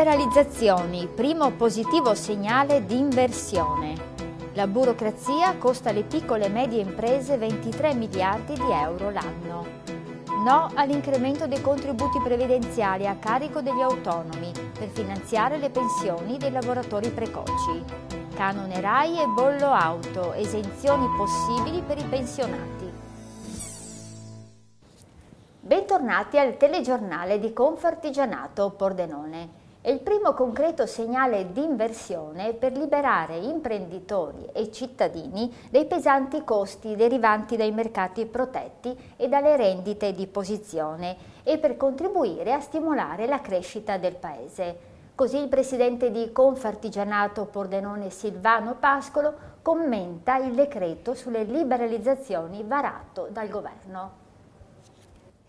Liberalizzazioni, primo positivo segnale di inversione. La burocrazia costa alle piccole e medie imprese 23 miliardi di euro l'anno. No all'incremento dei contributi previdenziali a carico degli autonomi per finanziare le pensioni dei lavoratori precoci. Canone RAI e bollo auto, esenzioni possibili per i pensionati. Bentornati al telegiornale di Confartigianato Pordenone. È il primo concreto segnale di inversione per liberare imprenditori e cittadini dai pesanti costi derivanti dai mercati protetti e dalle rendite di posizione e per contribuire a stimolare la crescita del Paese. Così il presidente di Confartigianato Pordenone Silvano Pascolo commenta il decreto sulle liberalizzazioni varato dal governo.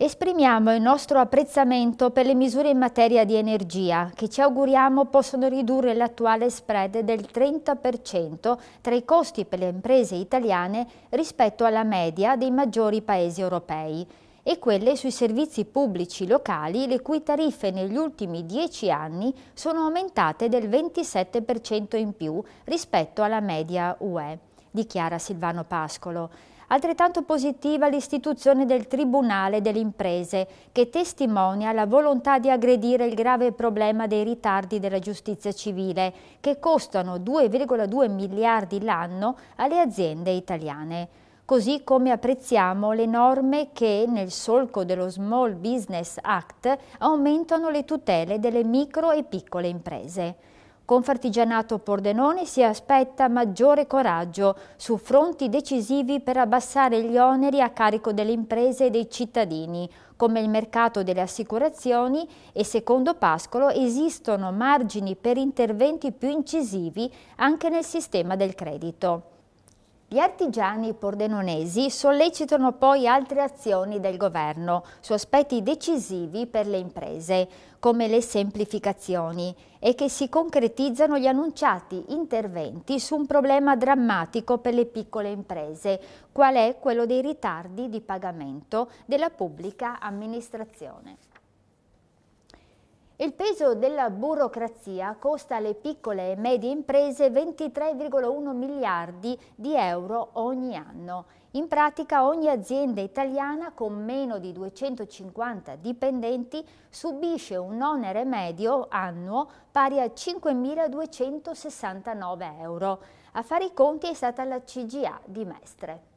Esprimiamo il nostro apprezzamento per le misure in materia di energia che ci auguriamo possano ridurre l'attuale spread del 30% tra i costi per le imprese italiane rispetto alla media dei maggiori paesi europei e quelle sui servizi pubblici locali le cui tariffe negli ultimi dieci anni sono aumentate del 27% in più rispetto alla media UE, dichiara Silvano Pascolo. Altrettanto positiva l'istituzione del Tribunale delle Imprese, che testimonia la volontà di aggredire il grave problema dei ritardi della giustizia civile, che costano 2,2 miliardi l'anno alle aziende italiane così come apprezziamo le norme che, nel solco dello Small Business Act, aumentano le tutele delle micro e piccole imprese. Confartigianato Pordenone si aspetta maggiore coraggio su fronti decisivi per abbassare gli oneri a carico delle imprese e dei cittadini, come il mercato delle assicurazioni e secondo Pascolo esistono margini per interventi più incisivi anche nel sistema del credito. Gli artigiani pordenonesi sollecitano poi altre azioni del governo su aspetti decisivi per le imprese, come le semplificazioni, e che si concretizzano gli annunciati interventi su un problema drammatico per le piccole imprese, qual è quello dei ritardi di pagamento della pubblica amministrazione. Il peso della burocrazia costa alle piccole e medie imprese 23,1 miliardi di euro ogni anno. In pratica ogni azienda italiana con meno di 250 dipendenti subisce un onere medio annuo pari a 5.269 euro. A fare i conti è stata la CGA di Mestre.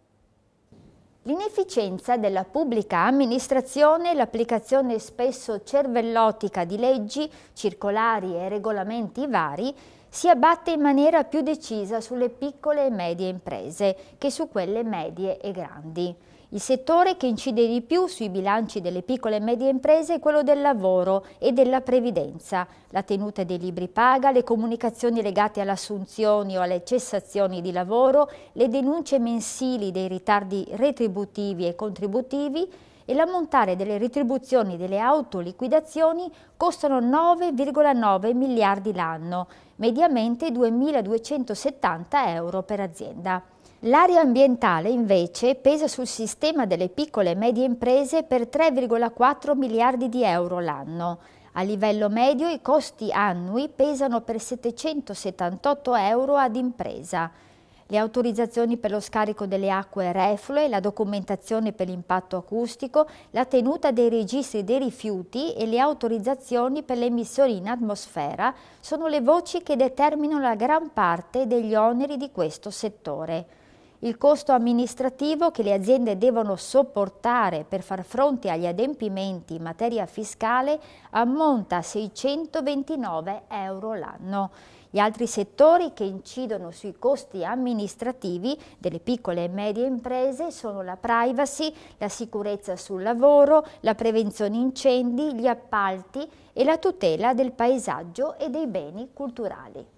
L'inefficienza della pubblica amministrazione e l'applicazione spesso cervellotica di leggi, circolari e regolamenti vari si abbatte in maniera più decisa sulle piccole e medie imprese che su quelle medie e grandi. Il settore che incide di più sui bilanci delle piccole e medie imprese è quello del lavoro e della previdenza, la tenuta dei libri paga, le comunicazioni legate alle assunzioni o alle cessazioni di lavoro, le denunce mensili dei ritardi retributivi e contributivi e l'ammontare delle retribuzioni delle autoliquidazioni costano 9,9 miliardi l'anno, mediamente 2.270 euro per azienda. L'area ambientale invece pesa sul sistema delle piccole e medie imprese per 3,4 miliardi di euro l'anno. A livello medio i costi annui pesano per 778 euro ad impresa. Le autorizzazioni per lo scarico delle acque reflue, la documentazione per l'impatto acustico, la tenuta dei registri dei rifiuti e le autorizzazioni per le emissioni in atmosfera sono le voci che determinano la gran parte degli oneri di questo settore. Il costo amministrativo che le aziende devono sopportare per far fronte agli adempimenti in materia fiscale ammonta a 629 euro l'anno. Gli altri settori che incidono sui costi amministrativi delle piccole e medie imprese sono la privacy, la sicurezza sul lavoro, la prevenzione incendi, gli appalti e la tutela del paesaggio e dei beni culturali.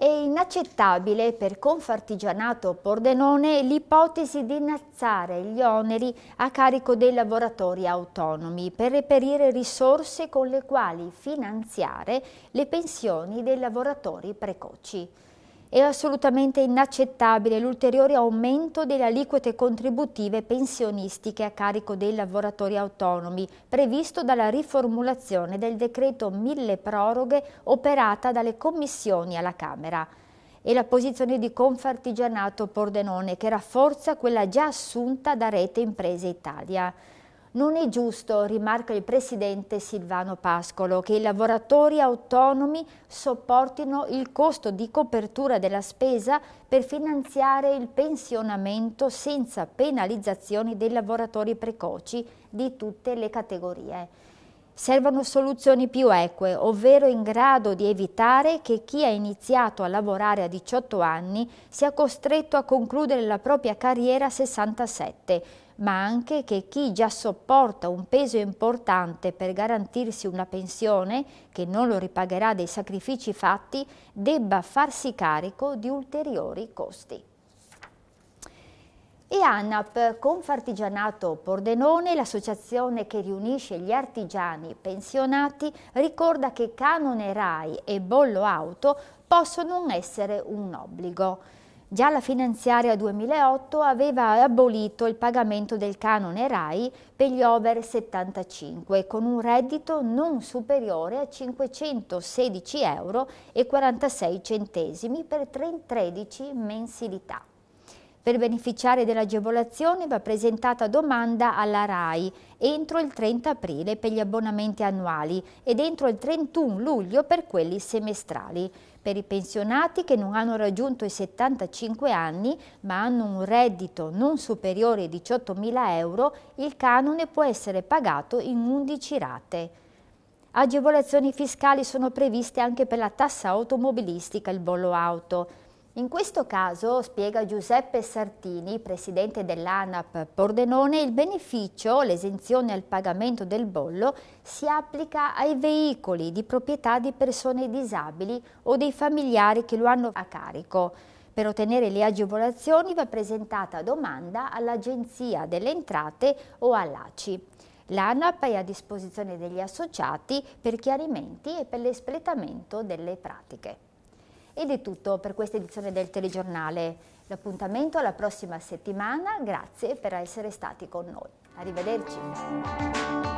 È inaccettabile per Confartigianato Pordenone l'ipotesi di innalzare gli oneri a carico dei lavoratori autonomi per reperire risorse con le quali finanziare le pensioni dei lavoratori precoci. È assolutamente inaccettabile l'ulteriore aumento delle aliquote contributive pensionistiche a carico dei lavoratori autonomi, previsto dalla riformulazione del decreto mille proroghe operata dalle commissioni alla Camera. E la posizione di Confartigianato Pordenone che rafforza quella già assunta da Rete Imprese Italia. Non è giusto, rimarca il presidente Silvano Pascolo, che i lavoratori autonomi sopportino il costo di copertura della spesa per finanziare il pensionamento senza penalizzazioni dei lavoratori precoci di tutte le categorie. Servono soluzioni più eque, ovvero in grado di evitare che chi ha iniziato a lavorare a 18 anni sia costretto a concludere la propria carriera a 67 ma anche che chi già sopporta un peso importante per garantirsi una pensione che non lo ripagherà dei sacrifici fatti debba farsi carico di ulteriori costi. E ANAP, Confartigianato Pordenone, l'associazione che riunisce gli artigiani pensionati, ricorda che canone RAI e bollo auto possono non essere un obbligo. Già la finanziaria 2008 aveva abolito il pagamento del canone RAI per gli over 75 con un reddito non superiore a 516,46 euro per 13 mensilità. Per beneficiare dell'agevolazione va presentata domanda alla RAI entro il 30 aprile per gli abbonamenti annuali ed entro il 31 luglio per quelli semestrali. Per i pensionati che non hanno raggiunto i 75 anni ma hanno un reddito non superiore ai 18.000 euro, il canone può essere pagato in 11 rate. Agevolazioni fiscali sono previste anche per la tassa automobilistica, il bollo auto. In questo caso, spiega Giuseppe Sartini, presidente dell'ANAP Pordenone, il beneficio, l'esenzione al pagamento del bollo, si applica ai veicoli di proprietà di persone disabili o dei familiari che lo hanno a carico. Per ottenere le agevolazioni va presentata domanda all'Agenzia delle Entrate o all'ACI. L'ANAP è a disposizione degli associati per chiarimenti e per l'espletamento delle pratiche. Ed è tutto per questa edizione del telegiornale. L'appuntamento alla prossima settimana, grazie per essere stati con noi. Arrivederci.